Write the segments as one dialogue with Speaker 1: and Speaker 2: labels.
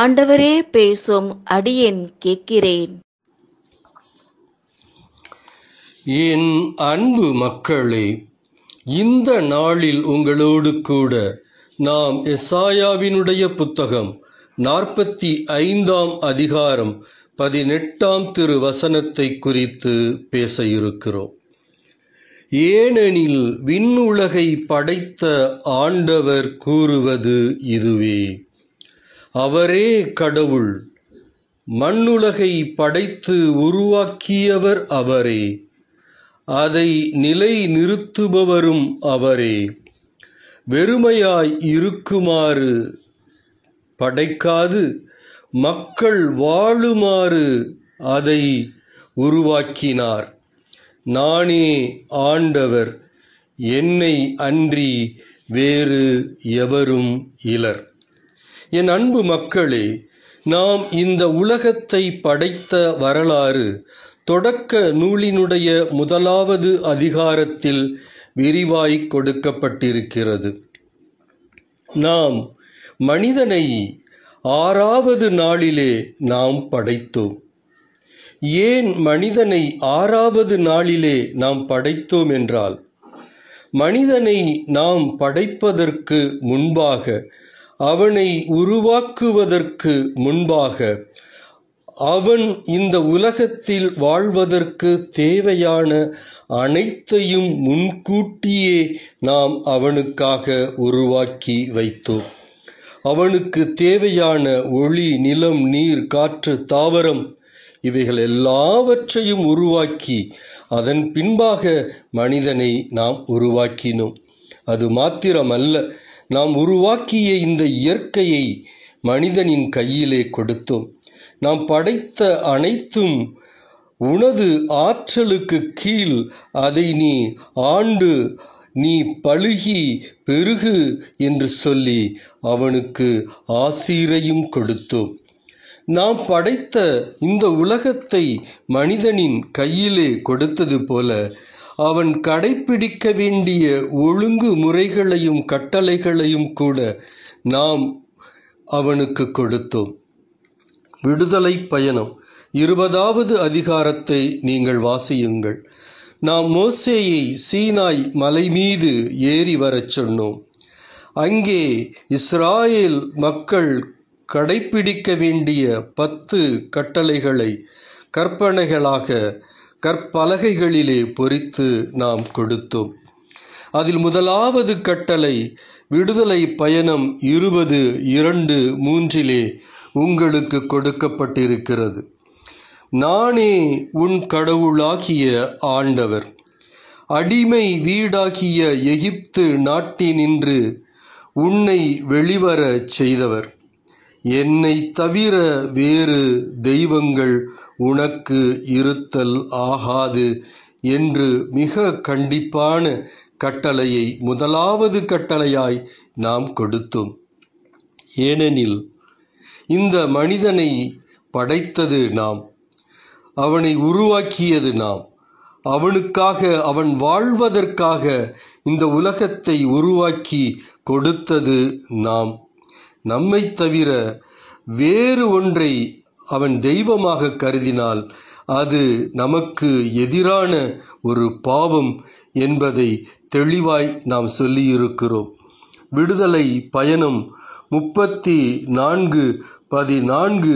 Speaker 1: ஆண்டவரே பேசும் அடியேன் கேட்கிறேன்
Speaker 2: என் அன்பு மக்களே இந்த நாளில் உங்களோடு கூட நாம் எசாயாவினுடைய புத்தகம் நாற்பத்தி ஐந்தாம் அதிகாரம் பதினெட்டாம் திரு வசனத்தை குறித்து பேச இருக்கிறோம் ஏனெனில் விண்ணுலகை படைத்த ஆண்டவர் கூறுவது இதுவே அவரே கடவுள் மண்ணுலகை படைத்து உருவாக்கியவர் அவரே அதை நிலை நிறுத்துபவரும் அவரே வெறுமையாய் இருக்குமாறு படைக்காது மக்கள் வாழுமாறு அதை உருவாக்கினார் நானே ஆண்டவர் என்னை அன்றி வேறு எவரும் இலர் என் அன்பு மக்களே நாம் இந்த உலகத்தை படைத்த வரலாறு தொடக்க நூலினுடைய முதலாவது அதிகாரத்தில் விரிவாய் கொடுக்கப்பட்டிருக்கிறது நாம் மனிதனை ஆறாவது நாளிலே நாம் படைத்தோம் ஏன் மனிதனை ஆறாவது நாளிலே நாம் படைத்தோம் என்றால் மனிதனை நாம் படைப்பதற்கு முன்பாக அவனை உருவாக்குவதற்கு முன்பாக அவன் இந்த உலகத்தில் வாழ்வதற்கு தேவையான அனைத்தையும் முன்கூட்டியே நாம் அவனுக்காக உருவாக்கி வைத்தோம் அவனுக்கு தேவையான ஒளி நிலம் நீர் காற்று தாவரம் இவைகள் எல்லாவற்றையும் உருவாக்கி அதன் பின்பாக மனிதனை நாம் உருவாக்கினோம் அது மாத்திரமல்ல நாம் உருவாக்கிய இந்த இயற்கையை மனிதனின் கையிலே கொடுத்தோம் நாம் படைத்த அனைத்தும் உனது ஆற்றலுக்கு கீழ் அதை நீ ஆண்டு நீ பழுகி பெருகு என்று சொல்லி அவனுக்கு ஆசீரையும் கொடுத்தோம் நாம் படைத்த இந்த உலகத்தை மனிதனின் கையிலே கொடுத்தது போல அவன் கடைபிடிக்க வேண்டிய ஒழுங்கு முறைகளையும் கட்டளைகளையும் கூட நாம் அவனுக்கு கொடுத்தோம் விடுதலை பயணம் இருபதாவது அதிகாரத்தை நீங்கள் வாசியுங்கள் நாம் மோசேயை சீனாய் மலை மீது ஏறி வரச் சொன்னோம் அங்கே இஸ்ராயேல் மக்கள் கடைபிடிக்க வேண்டிய பத்து கட்டளைகளை கற்பனைகளாக கற்பலகைகளிலே பொறித்து நாம் கொடுத்தோம் அதில் முதலாவது கட்டளை விடுதலை பயணம் இருபது இரண்டு மூன்றிலே உங்களுக்கு கொடுக்கப்பட்டிருக்கிறது நானே உன் கடவுளாகிய ஆண்டவர் அடிமை வீடாகிய எகிப்து நாட்டினின்று உன்னை வெளிவரச் செய்தவர் என்னை தவிர வேறு தெய்வங்கள் உனக்கு இருத்தல் ஆகாது என்று மிக கண்டிப்பான கட்டளையை முதலாவது கட்டளையாய் நாம் கொடுத்தோம் ஏனெனில் இந்த மனிதனை படைத்தது நாம் அவனை உருவாக்கியது நாம் அவனுக்காக அவன் வாழ்வதற்காக இந்த உலகத்தை உருவாக்கி கொடுத்தது நாம் நம்மை தவிர வேறு ஒன்றை அவன் தெய்வமாக கருதினால் அது நமக்கு எதிரான ஒரு பாவம் என்பதை தெளிவாய் நாம் சொல்லியிருக்கிறோம் விடுதலை பயணம் முப்பத்தி நான்கு பதினான்கு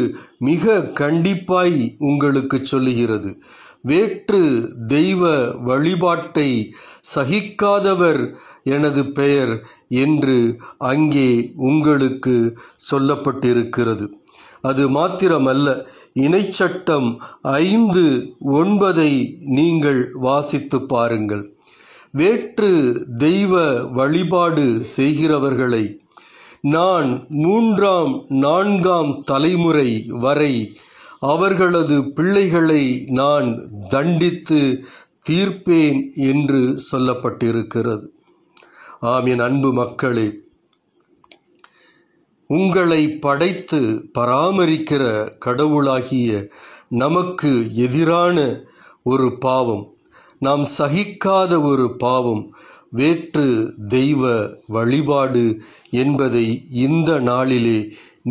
Speaker 2: மிக கண்டிப்பாய் உங்களுக்கு சொல்லுகிறது வேற்று தெய்வ வழிபாட்டை சகிக்காதவர் எனது பெயர் என்று அங்கே உங்களுக்கு சொல்லப்பட்டிருக்கிறது அது மாத்திரமல்ல இணைச்சட்டம் ஐந்து ஒன்பதை நீங்கள் வாசித்து பாருங்கள் வேற்று தெய்வ வழிபாடு செய்கிறவர்களை நான் மூன்றாம் நான்காம் தலைமுறை வரை அவர்களது பிள்ளைகளை நான் தண்டித்து தீர்ப்பேன் என்று சொல்லப்பட்டிருக்கிறது ஆம் என் அன்பு மக்களே உங்களை படைத்து பராமரிக்கிற கடவுளாகிய நமக்கு எதிரான ஒரு பாவம் நாம் சகிக்காத ஒரு பாவம் வேற்று தெய்வ வழிபாடு என்பதை இந்த நாளிலே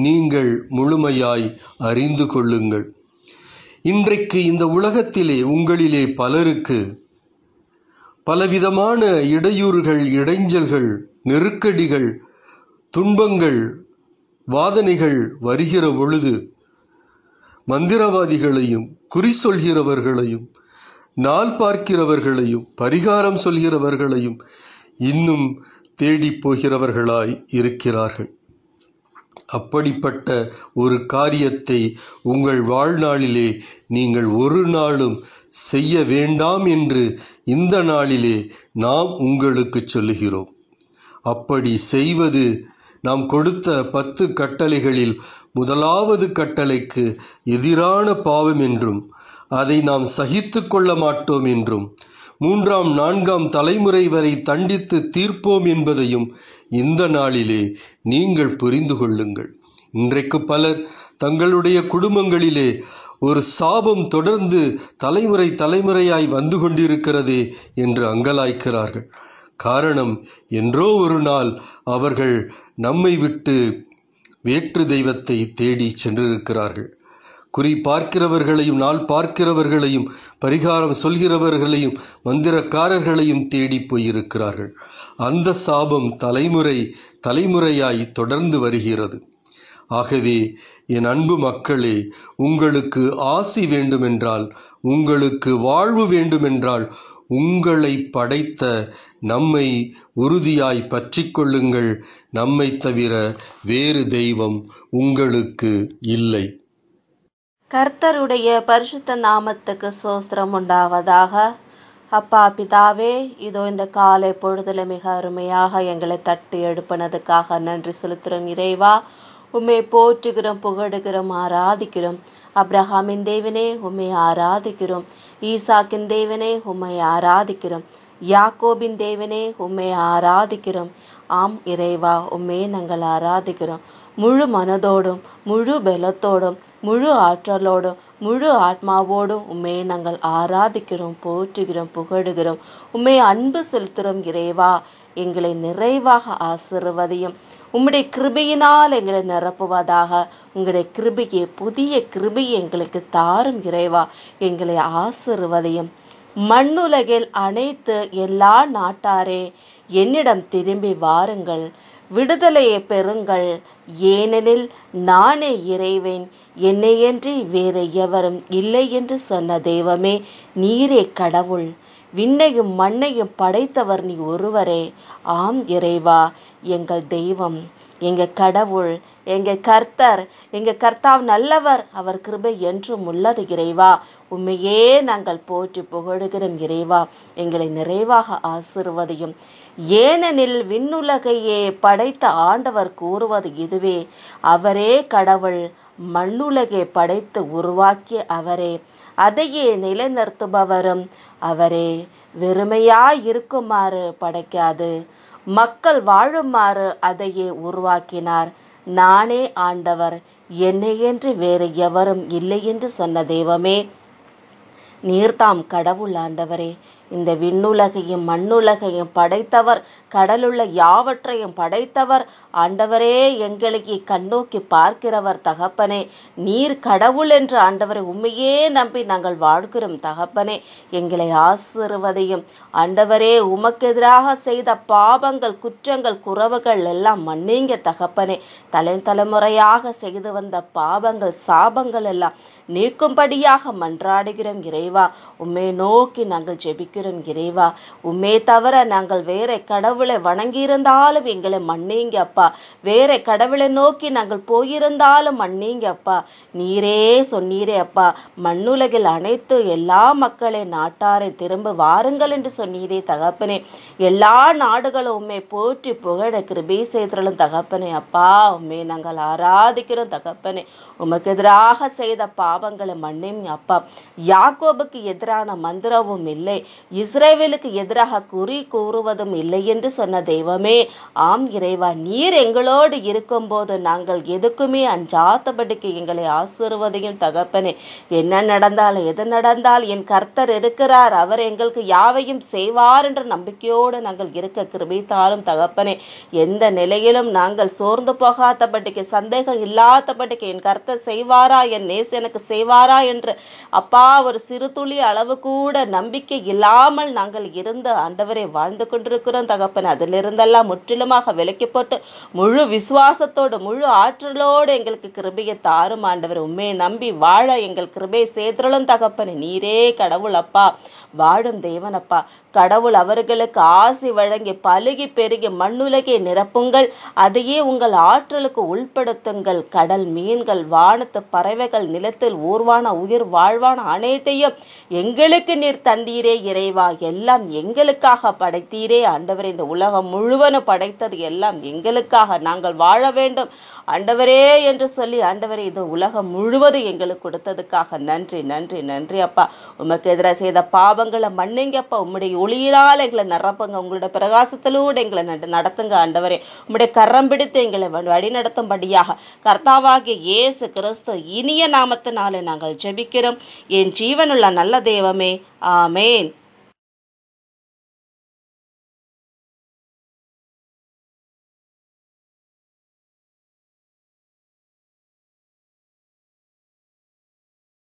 Speaker 2: நீங்கள் முழுமையாய் அறிந்து கொள்ளுங்கள் இன்றைக்கு இந்த உலகத்திலே உங்களிலே பலருக்கு பலவிதமான இடையூறுகள் இடைஞ்சல்கள் நெருக்கடிகள் துன்பங்கள் வாதனைகள் வருகிற பொழுது மந்திரவாதிகளையும் குறி சொல்கிறவர்களையும் நாள் பார்க்கிறவர்களையும் பரிகாரம் சொல்கிறவர்களையும் இன்னும் தேடிப் போகிறவர்களாய் இருக்கிறார்கள் அப்படிப்பட்ட ஒரு காரியத்தை உங்கள் வாழ்நாளிலே நீங்கள் ஒரு நாளும் செய்ய வேண்டாம் என்று இந்த நாளிலே நாம் உங்களுக்கு சொல்லுகிறோம் அப்படி செய்வது நாம் கொடுத்த பத்து கட்டளைகளில் முதலாவது கட்டளைக்கு எதிரான பாவம் என்றும் அதை நாம் சகித்து கொள்ள மாட்டோம் என்றும் மூன்றாம் நான்காம் தலைமுறை வரை தண்டித்து தீர்ப்போம் என்பதையும் இந்த நாளிலே நீங்கள் புரிந்து கொள்ளுங்கள் இன்றைக்கு பலர் தங்களுடைய குடும்பங்களிலே ஒரு சாபம் தொடர்ந்து தலைமுறை தலைமுறையாய் வந்து கொண்டிருக்கிறதே என்று அங்கலாய்க்கிறார்கள் காரணம் என்றோ ஒரு நாள் அவர்கள் நம்மை விட்டு வேற்று தெய்வத்தை தேடி சென்றிருக்கிறார்கள் குறி பார்க்கிறவர்களையும் நாள் பார்க்கிறவர்களையும் பரிகாரம் சொல்கிறவர்களையும் மந்திரக்காரர்களையும் தேடி போயிருக்கிறார்கள் அந்த சாபம் தலைமுறை தலைமுறையாய் தொடர்ந்து வருகிறது ஆகவே என் அன்பு மக்களே உங்களுக்கு ஆசி வேண்டுமென்றால் உங்களுக்கு வாழ்வு வேண்டுமென்றால் உங்களை படைத்த நம்மை உறுதியாய் பற்றி கொள்ளுங்கள் நம்மை தவிர வேறு தெய்வம் உங்களுக்கு இல்லை
Speaker 1: கர்த்தருடைய பரிசுத்த நாமத்துக்கு சோஸ்திரம் உண்டாவதாக அப்பா பிதாவே இதோ இந்த காலை பொழுதுல மிக அருமையாக எங்களை தட்டி எடுப்பினதுக்காக நன்றி செலுத்துகிறோம் இறைவா உம்மை போற்றுகிறோம் புகழுகிறோம் ஆராதிக்கிறோம் அப்ரஹாமின் தேவனே உம்மை ஆராதிக்கிறோம் ஈசாக்கின் தேவனே உம்மை ஆராதிக்கிறோம் யாக்கோபின் தேவனே உம்மை ஆராதிக்கிறோம் ஆம் இறைவா உம்மே நாங்கள் ஆராதிக்கிறோம் முழு மனதோடும் முழு பலத்தோடும் முழு ஆற்றலோடும் முழு ஆத்மாவோடும் உம்மை நாங்கள் ஆராதிக்கிறோம் போற்றுகிறோம் புகழுகிறோம் உம்மை அன்பு செலுத்துகிறோம் இறைவா எங்களை நிறைவாக ஆசிர்வதையும் உம்முடைய கிருபையினால் எங்களை நிரப்புவதாக உங்களுடைய கிருபையை புதிய கிருபையை எங்களுக்கு தாரும் இறைவா எங்களை ஆசிர்வதையும் மண்ணுலகில் அனைத்து எல்லா நாட்டாரே என்னிடம் திரும்பி வாருங்கள் விடுதலையை பெறுங்கள் ஏனெனில் நானே இறைவேன் என்னையன்றி வேறு எவரும் இல்லை என்று சொன்ன தெய்வமே நீரே கடவுள் விண்ணையும் மண்ணையும் படைத்தவர் நீ ஒருவரே ஆம் இறைவா எங்கள் தெய்வம் எங்கள் கடவுள் எங்கள் கர்த்தர் எங்கள் கர்த்தாவ் நல்லவர் அவர் கிருபை என்றும் உள்ளது இறைவா உண்மையே நாங்கள் போற்றி புகழுகிறோம் இறைவா எங்களை நிறைவாக ஆசிர்வதையும் ஏனெனில் விண்ணுலகையே படைத்த ஆண்டவர் கூறுவது இதுவே அவரே கடவுள் மண்ணுலகை படைத்து உருவாக்கிய அவரே அதையே நிலைநிறுத்துபவரும் அவரே வெறுமையாய் இருக்குமாறு படைக்காது மக்கள் வாழுமாறு அதையே உருவாக்கினார் நானே ஆண்டவர் என்னையென்று வேறு எவரும் இல்லை என்று சொன்ன தெய்வமே நீர்தாம் கடவுள் ஆண்டவரே இந்த விண்ணுலகையும் மண்ணுலகையும் படைத்தவர் கடலுள்ள யாவற்றையும் படைத்தவர் ஆண்டவரே எங்களுக்கு கண்ணோக்கி பார்க்கிறவர் தகப்பனே நீர் கடவுள் என்று ஆண்டவரை உண்மையே நம்பி நாங்கள் வாழ்கிறோம் தகப்பனே எங்களை ஆசிர்வதையும் ஆண்டவரே உமக்கெதிராக செய்த பாபங்கள் குற்றங்கள் குறவுகள் எல்லாம் மன்னிங்க தகப்பனே தலை தலைமுறையாக செய்து வந்த பாபங்கள் சாபங்கள் எல்லாம் நீக்கும்படியாக மன்றாடுகிறோம் இறைவா உம்மை நோக்கி நாங்கள் ஜெபிக்க கேட்கிறோம் இறைவா உமே தவிர நாங்கள் வேற கடவுளை வணங்கியிருந்தாலும் எங்களை மன்னிங்க அப்பா வேற கடவுளை நோக்கி நாங்கள் போயிருந்தாலும் மன்னிங்க அப்பா நீரே சொன்னீரே அப்பா மண்ணுலகில் அனைத்து எல்லா மக்களை நாட்டாரை திரும்ப வாருங்கள் என்று சொன்னீரே தகப்பனே எல்லா நாடுகளும் உண்மை போற்றி புகழ கிருபி செய்திருளும் தகப்பனே அப்பா உண்மை நாங்கள் ஆராதிக்கிறோம் தகப்பனே உமக்கு எதிராக செய்த பாவங்களை மன்னிங்க அப்பா யாக்கோபுக்கு எதிரான மந்திரமும் இல்லை இஸ்ரேவேலுக்கு எதிராக குறி கூறுவதும் இல்லை என்று சொன்ன தெய்வமே ஆம் இறைவா நீர் எங்களோடு இருக்கும்போது நாங்கள் எதுக்குமே அஞ்சாத்தபடிக்கு எங்களை ஆசிர்வதையும் தகப்பனே என்ன நடந்தால் எது நடந்தால் என் கர்த்தர் இருக்கிறார் அவர் எங்களுக்கு யாவையும் செய்வார் என்ற நம்பிக்கையோடு நாங்கள் இருக்க கிருபித்தாலும் தகப்பனே எந்த நிலையிலும் நாங்கள் சோர்ந்து போகாதபடிக்கு சந்தேகம் இல்லாதபடிக்கு என் கர்த்தர் செய்வாரா என் நேசு எனக்கு செய்வாரா என்று அப்பா ஒரு சிறு துளி அளவு கூட நம்பிக்கை இல்லாத விடாமல் நாங்கள் இருந்து ஆண்டவரை வாழ்ந்து கொண்டிருக்கிறோம் தகப்பன் அதிலிருந்தெல்லாம் முற்றிலுமாக விலக்கி போட்டு முழு விசுவாசத்தோடு முழு ஆற்றலோடு எங்களுக்கு கிருபையை தாரும் ஆண்டவர் உண்மையை நம்பி வாழ எங்கள் கிருபையை சேர்த்தலும் தகப்பன் நீரே அப்பா வாழும் தேவனப்பா கடவுள் அவர்களுக்கு ஆசி வழங்கி பழுகி பெருகி மண்ணுலகை நிரப்புங்கள் அதையே உங்கள் ஆற்றலுக்கு உள்படுத்துங்கள் கடல் மீன்கள் வானத்து பறவைகள் நிலத்தில் ஊர்வான உயிர் வாழ்வான அனைத்தையும் எங்களுக்கு நீர் தந்தீரே இறைவா எல்லாம் எங்களுக்காக படைத்தீரே ஆண்டவர் இந்த உலகம் முழுவதும் படைத்தது எல்லாம் எங்களுக்காக நாங்கள் வாழ வேண்டும் ஆண்டவரே என்று சொல்லி ஆண்டவரே இது உலகம் முழுவதும் எங்களுக்கு கொடுத்ததுக்காக நன்றி நன்றி நன்றி அப்பா உமக்கு எதிராக செய்த பாவங்களை மன்னிங்கப்பா உம்முடைய ஒளியிலால் எங்களை நிரப்புங்க உங்களோட பிரகாசத்திலூட எங்களை நடத்துங்க ஆண்டவரே உங்களுடைய கரம் பிடித்து எங்களை வழி நடத்தும்படியாக கர்த்தாவாகிய இயேசு கிறிஸ்து இனிய நாமத்தினாலே நாங்கள் ஜெபிக்கிறோம் என் ஜீவனுள்ள நல்ல தெய்வமே ஆமேன்